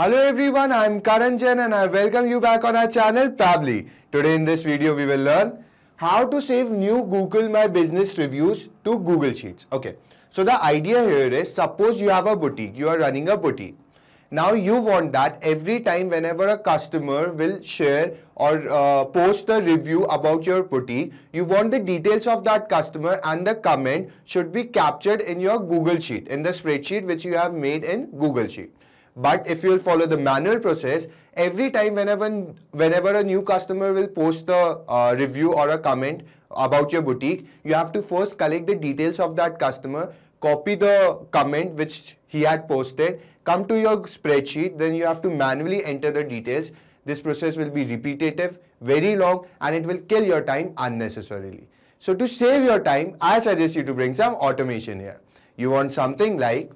Hello everyone, I am Karan Jain and I welcome you back on our channel Pably. Today in this video we will learn how to save new Google My Business reviews to Google Sheets. Okay, so the idea here is suppose you have a boutique, you are running a boutique. Now you want that every time whenever a customer will share or uh, post a review about your boutique, you want the details of that customer and the comment should be captured in your Google Sheet, in the spreadsheet which you have made in Google Sheet. But if you'll follow the manual process, every time whenever, whenever a new customer will post the uh, review or a comment about your boutique, you have to first collect the details of that customer, copy the comment which he had posted, come to your spreadsheet, then you have to manually enter the details. This process will be repetitive, very long, and it will kill your time unnecessarily. So to save your time, I suggest you to bring some automation here. You want something like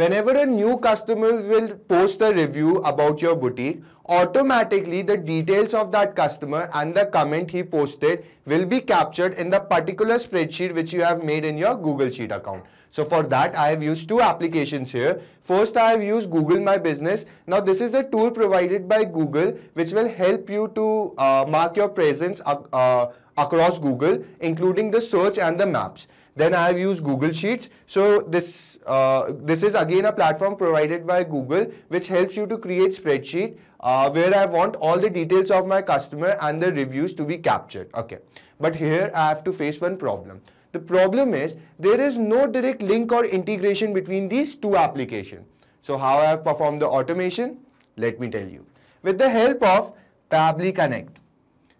whenever a new customer will post a review about your boutique, automatically the details of that customer and the comment he posted will be captured in the particular spreadsheet which you have made in your Google Sheet account. So for that, I have used two applications here. First, I have used Google My Business. Now, this is a tool provided by Google which will help you to uh, mark your presence uh, uh, across Google, including the search and the maps. Then I have used Google Sheets. So this, uh, this is again a platform provided by Google which helps you to create spreadsheet uh, where I want all the details of my customer and the reviews to be captured. Okay, But here I have to face one problem. The problem is there is no direct link or integration between these two applications. So how I have performed the automation? Let me tell you. With the help of Pably Connect.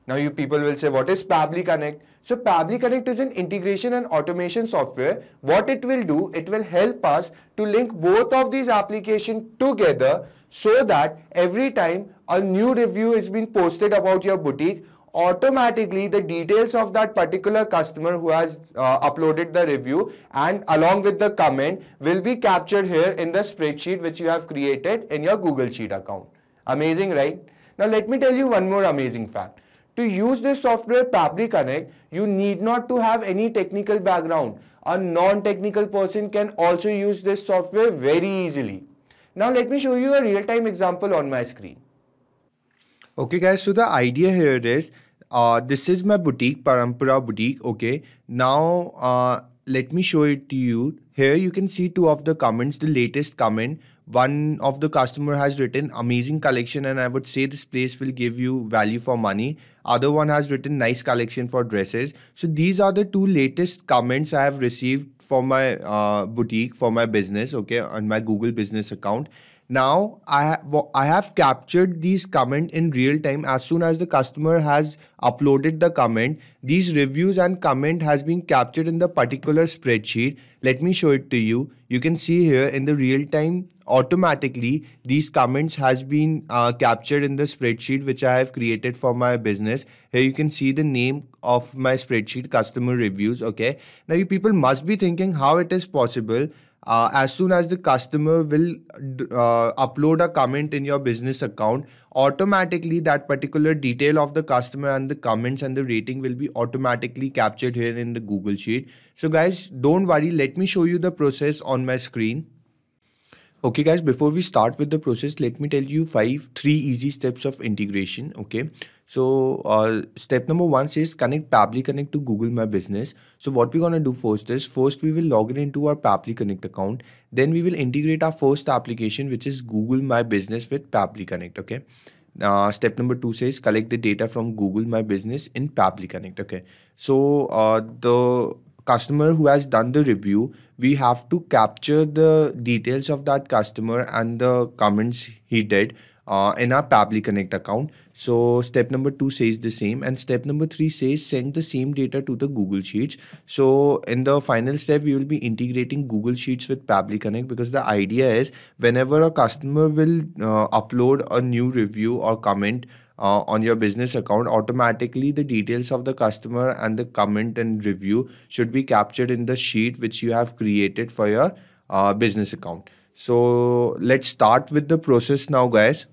Now you people will say, what is Pably Connect? So Pabli Connect is an integration and automation software. What it will do, it will help us to link both of these applications together so that every time a new review is being posted about your boutique, automatically the details of that particular customer who has uh, uploaded the review and along with the comment will be captured here in the spreadsheet which you have created in your Google Sheet account. Amazing, right? Now let me tell you one more amazing fact. To use this software Pabli Connect, you need not to have any technical background. A non-technical person can also use this software very easily. Now let me show you a real-time example on my screen. Okay guys, so the idea here is, uh, this is my boutique, Parampara boutique, okay. Now, uh, let me show it to you. Here you can see two of the comments, the latest comment one of the customer has written amazing collection and i would say this place will give you value for money other one has written nice collection for dresses so these are the two latest comments i have received for my uh, boutique for my business okay on my google business account now I, ha I have captured these comment in real time as soon as the customer has uploaded the comment. These reviews and comment has been captured in the particular spreadsheet. Let me show it to you. You can see here in the real time automatically these comments has been uh, captured in the spreadsheet which I have created for my business. Here you can see the name of my spreadsheet customer reviews. Okay. Now you people must be thinking how it is possible uh, as soon as the customer will uh, upload a comment in your business account automatically that particular detail of the customer and the comments and the rating will be automatically captured here in the google sheet so guys don't worry let me show you the process on my screen okay guys before we start with the process let me tell you five three easy steps of integration okay so uh, step number one says connect Pably Connect to Google My Business. So what we're gonna do first is first we will log in into our Pably Connect account. Then we will integrate our first application which is Google My Business with Pably Connect. Okay. Uh, step number two says collect the data from Google My Business in Pably Connect. Okay. So uh, the customer who has done the review, we have to capture the details of that customer and the comments he did uh, in our Pabli Connect account. So step number two says the same and step number three says send the same data to the Google Sheets. So in the final step, we will be integrating Google Sheets with Pabli Connect because the idea is whenever a customer will uh, upload a new review or comment uh, on your business account, automatically the details of the customer and the comment and review should be captured in the sheet which you have created for your uh, business account. So let's start with the process now guys.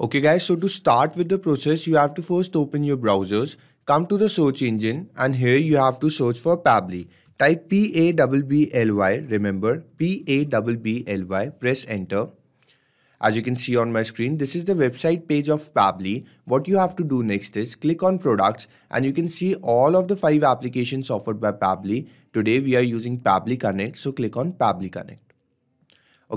Okay guys, so to start with the process, you have to first open your browsers, come to the search engine and here you have to search for Pably. Type P-A-B-B-L-Y, remember P-A-B-B-L-Y, press enter. As you can see on my screen, this is the website page of Pably. What you have to do next is click on products and you can see all of the five applications offered by Pably. Today we are using Pably Connect, so click on Pably Connect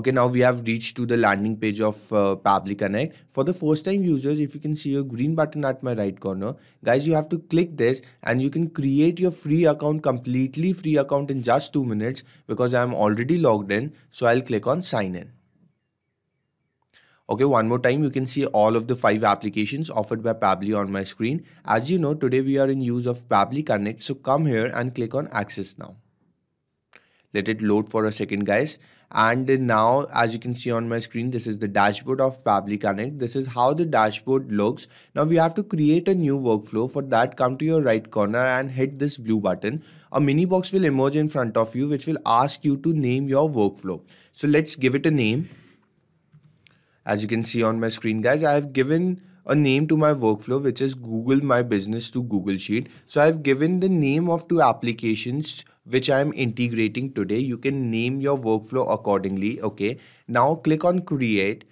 okay now we have reached to the landing page of uh, Connect for the first time users if you can see a green button at my right corner guys you have to click this and you can create your free account completely free account in just 2 minutes because I am already logged in so I'll click on sign in Okay, one more time, you can see all of the five applications offered by pably on my screen. As you know, today we are in use of pably Connect. So come here and click on access now. Let it load for a second guys and now as you can see on my screen this is the dashboard of Pabli Connect this is how the dashboard looks now we have to create a new workflow for that come to your right corner and hit this blue button a mini box will emerge in front of you which will ask you to name your workflow so let's give it a name as you can see on my screen guys I have given a name to my workflow, which is Google My Business to Google Sheet. So I've given the name of two applications which I'm integrating today. You can name your workflow accordingly. Okay. Now click on create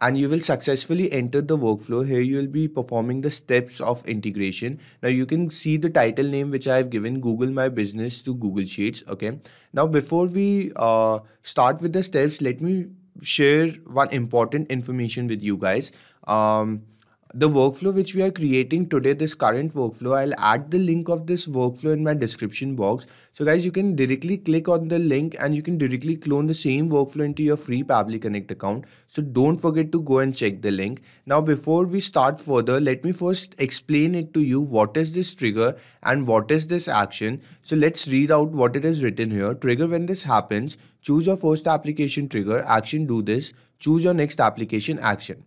and you will successfully enter the workflow. Here you will be performing the steps of integration. Now you can see the title name which I have given Google My Business to Google Sheets. Okay. Now before we uh, start with the steps, let me share one important information with you guys. Um, the workflow which we are creating today this current workflow i'll add the link of this workflow in my description box so guys you can directly click on the link and you can directly clone the same workflow into your free pabli connect account so don't forget to go and check the link now before we start further let me first explain it to you what is this trigger and what is this action so let's read out what it is written here trigger when this happens choose your first application trigger action do this choose your next application action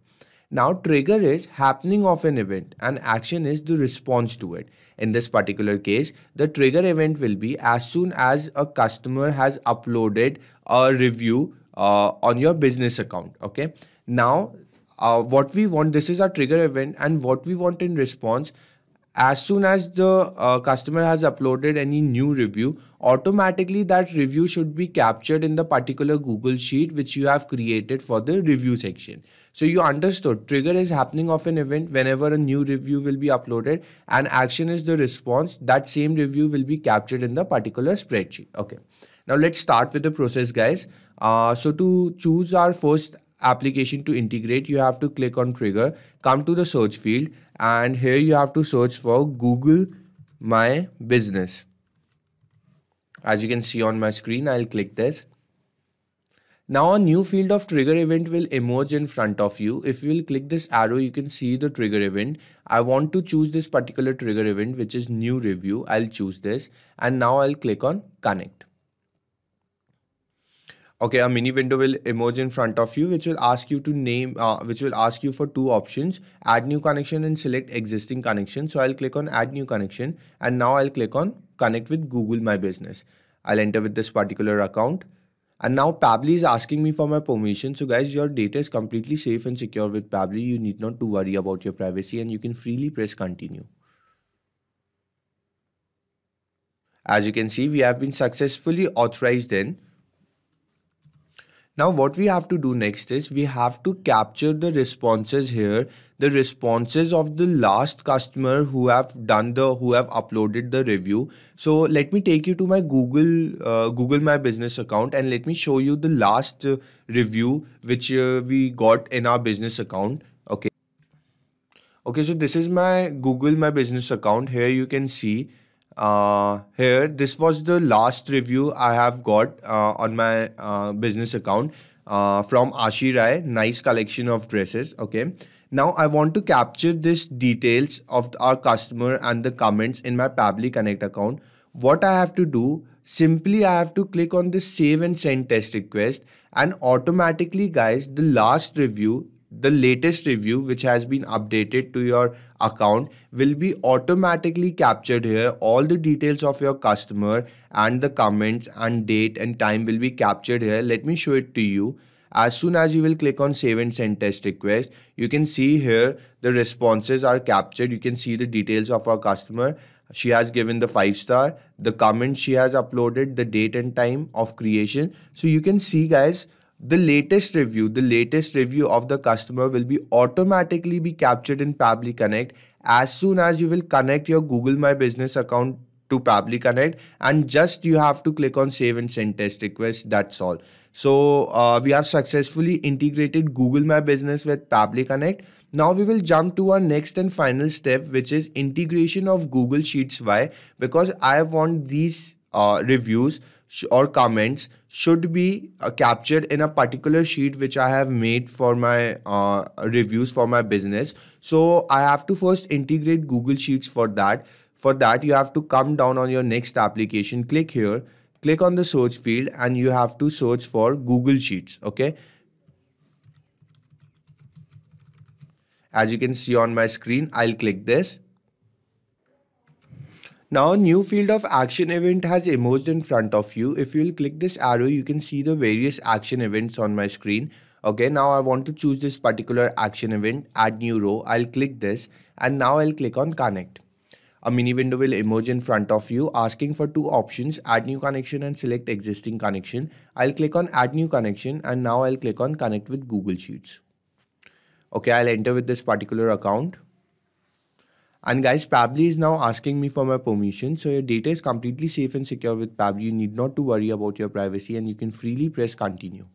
now trigger is happening of an event and action is the response to it. In this particular case, the trigger event will be as soon as a customer has uploaded a review uh, on your business account. Okay. Now, uh, what we want, this is our trigger event and what we want in response as soon as the uh, customer has uploaded any new review automatically that review should be captured in the particular google sheet which you have created for the review section so you understood trigger is happening of an event whenever a new review will be uploaded and action is the response that same review will be captured in the particular spreadsheet okay now let's start with the process guys uh, so to choose our first application to integrate, you have to click on trigger, come to the search field, and here you have to search for Google My Business. As you can see on my screen, I'll click this. Now a new field of trigger event will emerge in front of you. If you will click this arrow, you can see the trigger event. I want to choose this particular trigger event, which is new review. I'll choose this and now I'll click on connect okay a mini window will emerge in front of you which will ask you to name uh, which will ask you for two options add new connection and select existing connection so i'll click on add new connection and now i'll click on connect with google my business i'll enter with this particular account and now Pabli is asking me for my permission. So guys, your data is completely safe and secure with Pabli. You need not to worry about your privacy and you can freely press continue. As you can see, we have been successfully authorized in now what we have to do next is we have to capture the responses here, the responses of the last customer who have done the, who have uploaded the review. So let me take you to my Google, uh, Google My Business account and let me show you the last uh, review which uh, we got in our business account. Okay. Okay, so this is my Google My Business account. Here you can see uh, here. This was the last review I have got uh, on my uh, business account uh, from Ashi Rai. Nice collection of dresses. Okay. Now I want to capture this details of our customer and the comments in my Pabli Connect account. What I have to do, simply I have to click on the save and send test request and automatically guys the last review the latest review which has been updated to your account will be automatically captured here all the details of your customer and the comments and date and time will be captured here let me show it to you as soon as you will click on save and send test request you can see here the responses are captured you can see the details of our customer she has given the five star the comment she has uploaded the date and time of creation so you can see guys the latest review, the latest review of the customer will be automatically be captured in Pably Connect as soon as you will connect your Google My Business account to Pably Connect and just you have to click on save and send test request. That's all. So uh, we have successfully integrated Google My Business with Pably Connect. Now we will jump to our next and final step which is integration of Google Sheets. Why? Because I want these uh, reviews or comments should be uh, captured in a particular sheet which I have made for my uh, reviews for my business. So I have to first integrate Google Sheets for that. For that, you have to come down on your next application, click here, click on the search field and you have to search for Google Sheets. Okay. As you can see on my screen, I'll click this now a new field of action event has emerged in front of you. If you'll click this arrow, you can see the various action events on my screen. Okay, now I want to choose this particular action event, add new row. I'll click this and now I'll click on connect. A mini window will emerge in front of you asking for two options, add new connection and select existing connection. I'll click on add new connection and now I'll click on connect with Google Sheets. Okay, I'll enter with this particular account. And guys, Pabli is now asking me for my permission. So your data is completely safe and secure with Pabli. You need not to worry about your privacy and you can freely press continue.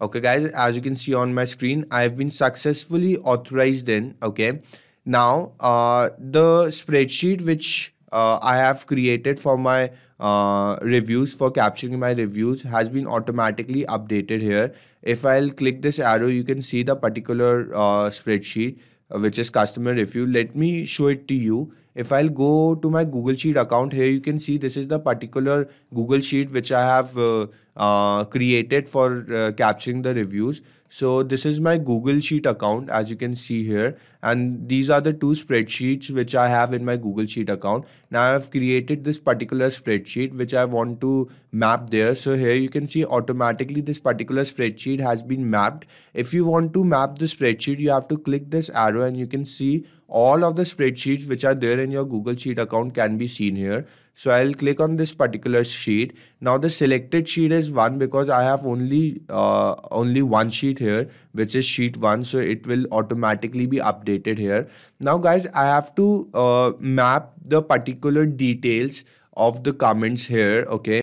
Okay guys, as you can see on my screen, I have been successfully authorized in, okay. Now, uh, the spreadsheet which uh, I have created for my uh, reviews for capturing my reviews has been automatically updated here. If I'll click this arrow, you can see the particular uh, spreadsheet uh, which is customer review. Let me show it to you. If I'll go to my Google Sheet account here, you can see this is the particular Google Sheet which I have uh, uh, created for capturing the reviews. So this is my Google Sheet account as you can see here and these are the two spreadsheets which I have in my Google Sheet account. Now I have created this particular spreadsheet which I want to map there. So here you can see automatically this particular spreadsheet has been mapped. If you want to map the spreadsheet you have to click this arrow and you can see all of the spreadsheets which are there in your Google Sheet account can be seen here. So I'll click on this particular sheet. Now the selected sheet is one because I have only uh, only one sheet here which is sheet one. So it will automatically be updated here. Now guys I have to uh, map the particular details of the comments here. Okay.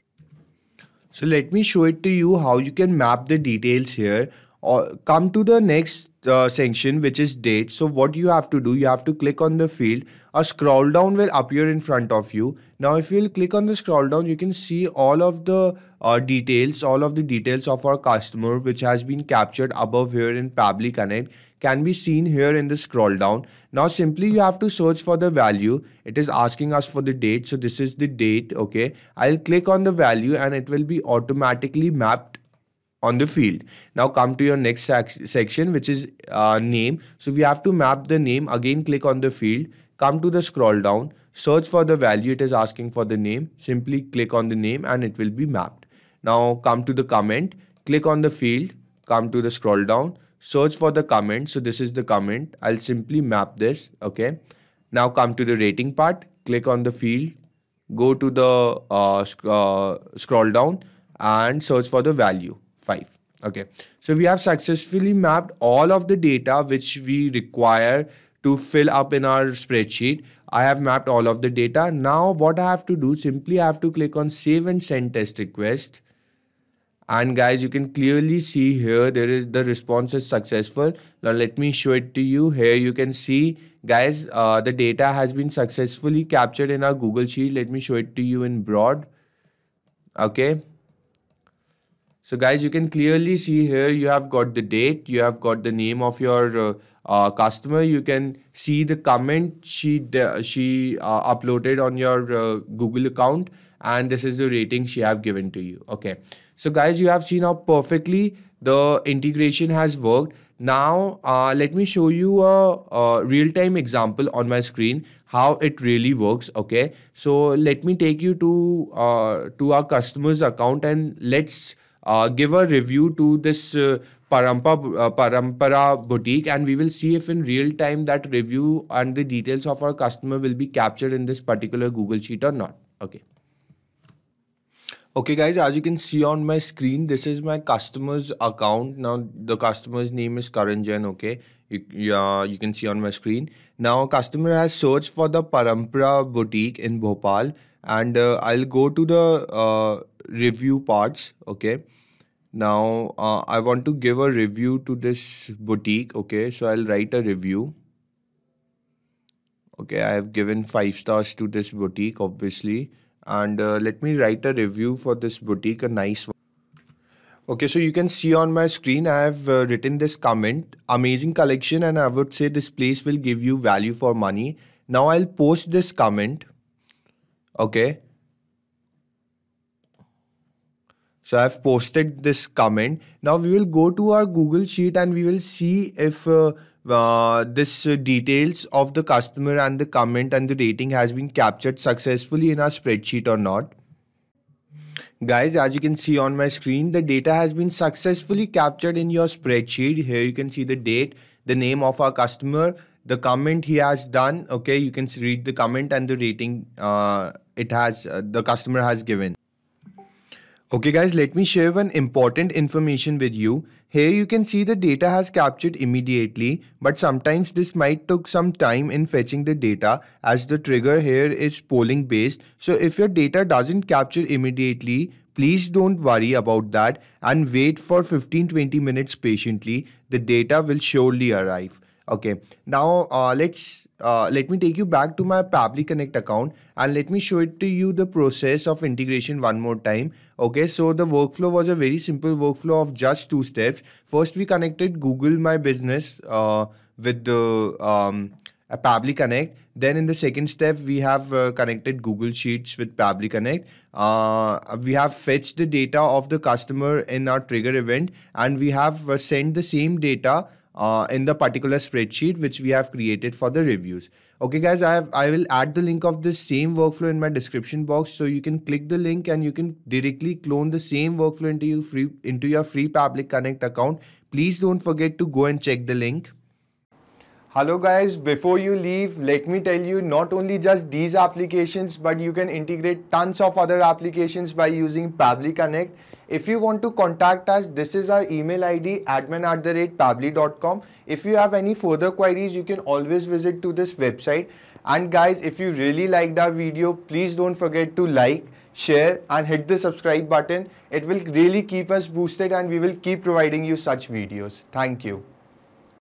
So let me show it to you how you can map the details here or come to the next uh, section which is date so what you have to do you have to click on the field a scroll down will appear in front of you now if you'll click on the scroll down you can see all of the uh, details all of the details of our customer which has been captured above here in Pabli Connect can be seen here in the scroll down now simply you have to search for the value it is asking us for the date so this is the date okay I'll click on the value and it will be automatically mapped on the field. Now come to your next section which is uh, name. So we have to map the name again click on the field come to the scroll down search for the value it is asking for the name simply click on the name and it will be mapped. Now come to the comment click on the field come to the scroll down search for the comment so this is the comment I'll simply map this okay. Now come to the rating part click on the field go to the uh, sc uh, scroll down and search for the value 5 okay so we have successfully mapped all of the data which we require to fill up in our spreadsheet I have mapped all of the data now what I have to do simply I have to click on save and send test request and guys you can clearly see here there is the response is successful now let me show it to you here you can see guys uh, the data has been successfully captured in our google sheet let me show it to you in broad okay so guys, you can clearly see here you have got the date, you have got the name of your uh, uh, customer. You can see the comment she she uh, uploaded on your uh, Google account and this is the rating she have given to you. Okay. So guys, you have seen how perfectly the integration has worked. Now, uh, let me show you a, a real-time example on my screen how it really works okay so let me take you to uh, to our customers account and let's uh, give a review to this uh, Parampa, uh, Parampara boutique and we will see if in real time that review and the details of our customer will be captured in this particular Google Sheet or not. Okay. Okay guys, as you can see on my screen, this is my customer's account. Now the customer's name is Karanjan, okay? You, uh, you can see on my screen. Now customer has searched for the Parampara boutique in Bhopal and uh, I'll go to the uh, review parts okay now uh, I want to give a review to this boutique okay so I'll write a review okay I have given 5 stars to this boutique obviously and uh, let me write a review for this boutique a nice one Okay, so you can see on my screen, I have uh, written this comment, amazing collection and I would say this place will give you value for money. Now I'll post this comment. Okay. So I've posted this comment. Now we will go to our Google Sheet and we will see if uh, uh, this uh, details of the customer and the comment and the rating has been captured successfully in our spreadsheet or not. Guys, as you can see on my screen, the data has been successfully captured in your spreadsheet. Here you can see the date, the name of our customer, the comment he has done okay you can read the comment and the rating uh, it has uh, the customer has given okay guys let me share one important information with you here you can see the data has captured immediately but sometimes this might took some time in fetching the data as the trigger here is polling based so if your data doesn't capture immediately please don't worry about that and wait for 15-20 minutes patiently the data will surely arrive okay now uh, let's uh, let me take you back to my Pabli Connect account and let me show it to you the process of integration one more time. Okay, so the workflow was a very simple workflow of just two steps. First, we connected Google My Business uh, with the um, Pabli Connect. Then in the second step, we have uh, connected Google Sheets with Pabli Connect. Uh, we have fetched the data of the customer in our trigger event and we have uh, sent the same data uh, in the particular spreadsheet which we have created for the reviews. Okay guys, I, have, I will add the link of this same workflow in my description box so you can click the link and you can directly clone the same workflow into, your free, into your free Public Connect account. Please don't forget to go and check the link. Hello guys, before you leave, let me tell you not only just these applications but you can integrate tons of other applications by using Public Connect. If you want to contact us, this is our email ID admin at the rate pabli.com. If you have any further queries, you can always visit to this website. And guys, if you really liked our video, please don't forget to like, share and hit the subscribe button. It will really keep us boosted and we will keep providing you such videos. Thank you.